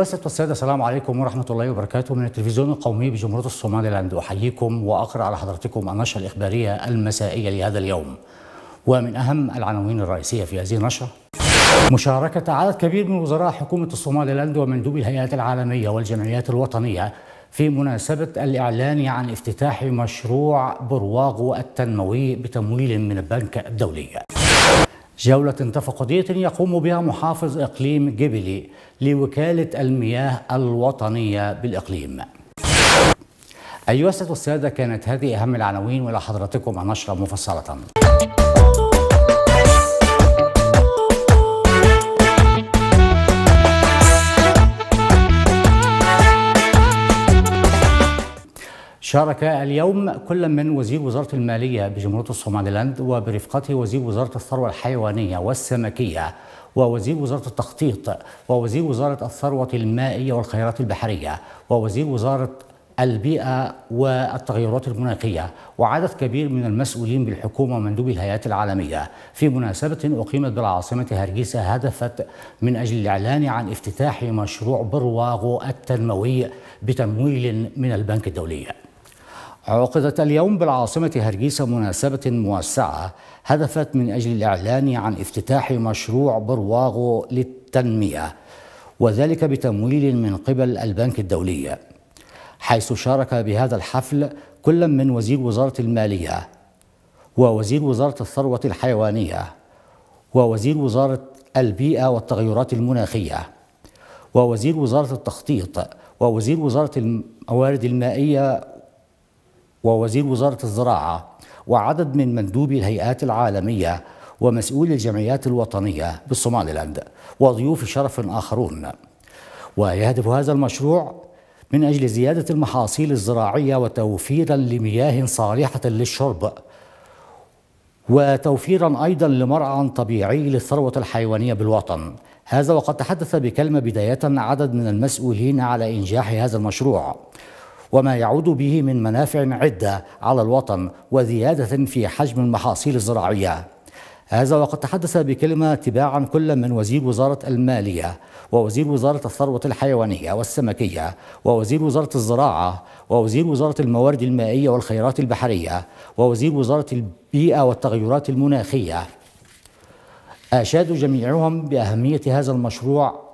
الواسط والساده السلام عليكم ورحمه الله وبركاته من التلفزيون القومي بجمهوريه الصوماليلاند احييكم واقرا على حضرتكم النشره الاخباريه المسائيه لهذا اليوم. ومن اهم العناوين الرئيسيه في هذه النشره مشاركه عدد كبير من وزراء حكومه الصوماليلاند ومندوبي الهيئات العالميه والجمعيات الوطنيه في مناسبة الإعلان عن افتتاح مشروع برواغو التنموي بتمويل من البنك الدولي جولة تفقدية يقوم بها محافظ إقليم جبلي لوكالة المياه الوطنية بالإقليم أيها السادة والسادة كانت هذه أهم العناوين ولحضرتكم النشرة مفصلة شارك اليوم كل من وزير وزارة المالية بجمهورية الصوماليلاند وبرفقته وزير وزارة الثروة الحيوانية والسمكية ووزير وزارة التخطيط ووزير وزارة الثروة المائية والخيرات البحرية ووزير وزارة البيئة والتغيرات المناخية وعدد كبير من المسؤولين بالحكومة ومندوبي الهيئات العالمية في مناسبة أقيمت بالعاصمة هرجيسة هدفت من أجل الإعلان عن افتتاح مشروع برواغو التنموي بتمويل من البنك الدولي عقدت اليوم بالعاصمة هرجيسة مناسبة موسعة هدفت من أجل الإعلان عن افتتاح مشروع برواغو للتنمية وذلك بتمويل من قبل البنك الدولي حيث شارك بهذا الحفل كل من وزير وزارة المالية ووزير وزارة الثروة الحيوانية ووزير وزارة البيئة والتغيرات المناخية ووزير وزارة التخطيط ووزير وزارة الموارد المائية ووزير وزارة الزراعة وعدد من مندوبي الهيئات العالمية ومسؤولي الجمعيات الوطنية بالصوماليلاند وضيوف شرف آخرون ويهدف هذا المشروع من أجل زيادة المحاصيل الزراعية وتوفيرا لمياه صالحة للشرب وتوفيرا أيضا لمرعى طبيعي للثروة الحيوانية بالوطن هذا وقد تحدث بكلمة بداية عدد من المسؤولين على إنجاح هذا المشروع وما يعود به من منافع عدة على الوطن وزيادة في حجم المحاصيل الزراعية هذا وقد تحدث بكلمة تباعا كل من وزير وزارة المالية ووزير وزارة الثروة الحيوانية والسمكية ووزير وزارة الزراعة ووزير وزارة الموارد المائية والخيرات البحرية ووزير وزارة البيئة والتغيرات المناخية أشادوا جميعهم بأهمية هذا المشروع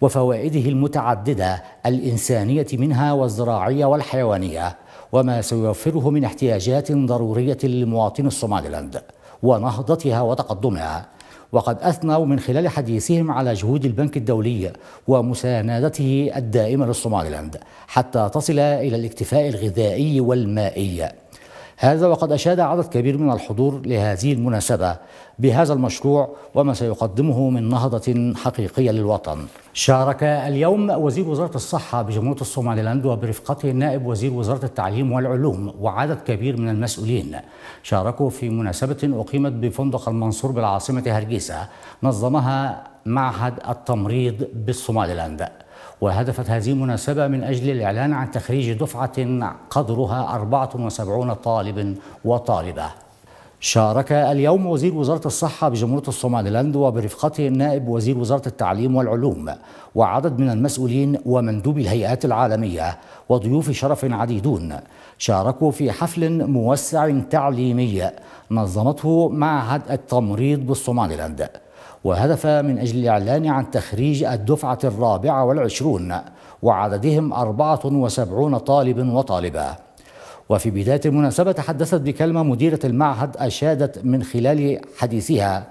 وفوائده المتعدده الانسانيه منها والزراعيه والحيوانيه وما سيوفره من احتياجات ضروريه للمواطن الصوماليلاند ونهضتها وتقدمها وقد اثنوا من خلال حديثهم على جهود البنك الدولي ومساندته الدائمه للصوماليلاند حتى تصل الى الاكتفاء الغذائي والمائي هذا وقد أشاد عدد كبير من الحضور لهذه المناسبة بهذا المشروع وما سيقدمه من نهضة حقيقية للوطن شارك اليوم وزير وزارة الصحة بجمهورية الصوماليلاند وبرفقته نائب وزير وزارة التعليم والعلوم وعدد كبير من المسؤولين شاركوا في مناسبة أقيمت بفندق المنصور بالعاصمة هرجيسة نظمها معهد التمريض بالصوماليلاند وهدفت هذه المناسبة من أجل الإعلان عن تخريج دفعة قدرها 74 طالب وطالبة شارك اليوم وزير وزارة الصحة بجمهورية الصوماليلاند وبرفقته النائب وزير وزارة التعليم والعلوم وعدد من المسؤولين ومندوبي الهيئات العالمية وضيوف شرف عديدون شاركوا في حفل موسع تعليمي نظمته معهد التمريض بالصوماليلاند وهدف من أجل الإعلان عن تخريج الدفعة الرابعة والعشرون وعددهم 74 طالب وطالبة وفي بداية المناسبة تحدثت بكلمة مديرة المعهد أشادت من خلال حديثها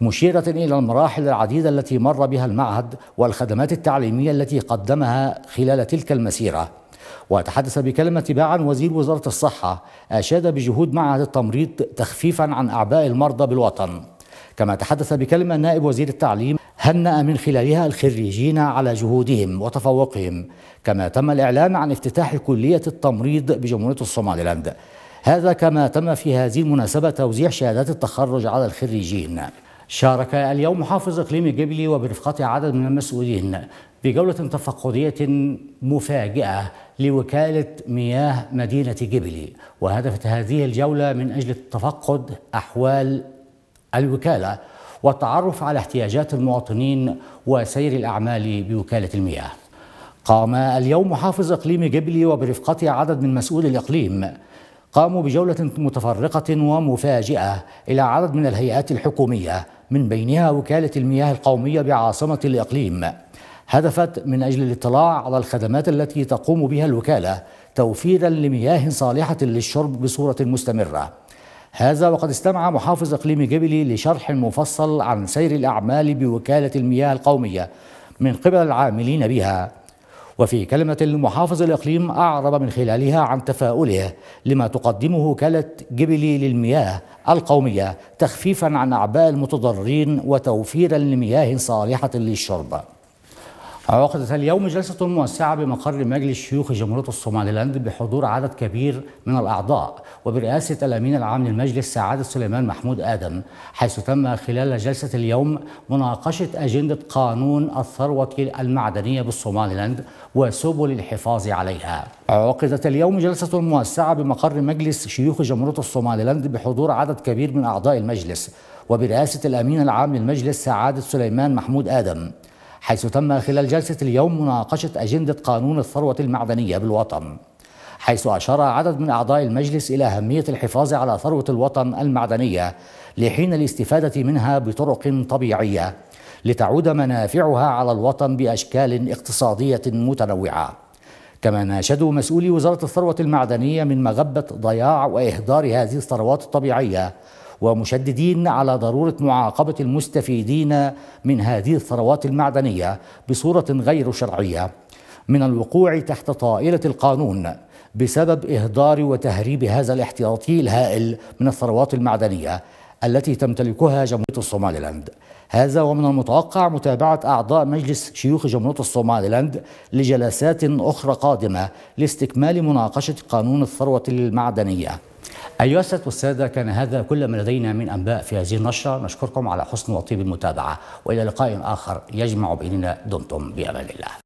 مشيرة إلى المراحل العديدة التي مر بها المعهد والخدمات التعليمية التي قدمها خلال تلك المسيرة وتحدث بكلمة باعا وزير وزارة الصحة أشاد بجهود معهد التمريض تخفيفا عن أعباء المرضى بالوطن كما تحدث بكلمة نائب وزير التعليم هنأ من خلالها الخريجين على جهودهم وتفوقهم كما تم الإعلان عن افتتاح كلية التمريض بجمهورية الصوماليلاند هذا كما تم في هذه المناسبة توزيع شهادات التخرج على الخريجين شارك اليوم محافظ إقليم جبلي وبرفقته عدد من المسؤولين بجولة تفقدية مفاجئة لوكالة مياه مدينة جبلي وهدفت هذه الجولة من أجل التفقد أحوال الوكالة والتعرف على احتياجات المواطنين وسير الأعمال بوكالة المياه قام اليوم محافظ إقليم جبلي وبرفقه عدد من مسؤولي الإقليم قاموا بجولة متفرقة ومفاجئة إلى عدد من الهيئات الحكومية من بينها وكالة المياه القومية بعاصمة الإقليم هدفت من أجل الاطلاع على الخدمات التي تقوم بها الوكالة توفيرا لمياه صالحة للشرب بصورة مستمرة هذا وقد استمع محافظ اقليم جبلي لشرح مفصل عن سير الاعمال بوكاله المياه القوميه من قبل العاملين بها وفي كلمة لمحافظ الإقليم أعرب من خلالها عن تفاؤله لما تقدمه وكالة جبلي للمياه القومية تخفيفا عن أعباء المتضررين وتوفيرا لمياه صالحة للشرب عقدت اليوم جلسة موسعة بمقر مجلس شيوخ جمهورية الصوماليلاند بحضور عدد كبير من الأعضاء وبرئاسة الأمين العام للمجلس سعادة سليمان محمود آدم حيث تم خلال جلسة اليوم مناقشة أجندة قانون الثروة المعدنية بالصوماليلاند وسبل الحفاظ عليها عقدت اليوم جلسة موسعة بمقر مجلس شيوخ جمهورية الصوماليلاند بحضور عدد كبير من أعضاء المجلس وبرئاسة الأمين العام للمجلس سعادة سليمان محمود آدم حيث تم خلال جلسة اليوم مناقشة أجندة قانون الثروة المعدنية بالوطن حيث أشار عدد من أعضاء المجلس إلى أهمية الحفاظ على ثروة الوطن المعدنية لحين الاستفادة منها بطرق طبيعية لتعود منافعها على الوطن بأشكال اقتصادية متنوعة كما ناشدوا مسؤولي وزارة الثروة المعدنية من مغبة ضياع وإهدار هذه الثروات الطبيعية ومشددين على ضروره معاقبه المستفيدين من هذه الثروات المعدنيه بصوره غير شرعيه من الوقوع تحت طائله القانون بسبب اهدار وتهريب هذا الاحتياطي الهائل من الثروات المعدنيه التي تمتلكها جمهوريه الصوماليلاند هذا ومن المتوقع متابعة أعضاء مجلس شيوخ جمهورية الصوماليلاند لجلسات أخرى قادمة لاستكمال مناقشة قانون الثروة المعدنية أيها السادة والسادة كان هذا كل ما لدينا من أنباء في هذه النشرة نشكركم على حسن وطيب المتابعة وإلى لقاء آخر يجمع بيننا دمتم بأمان الله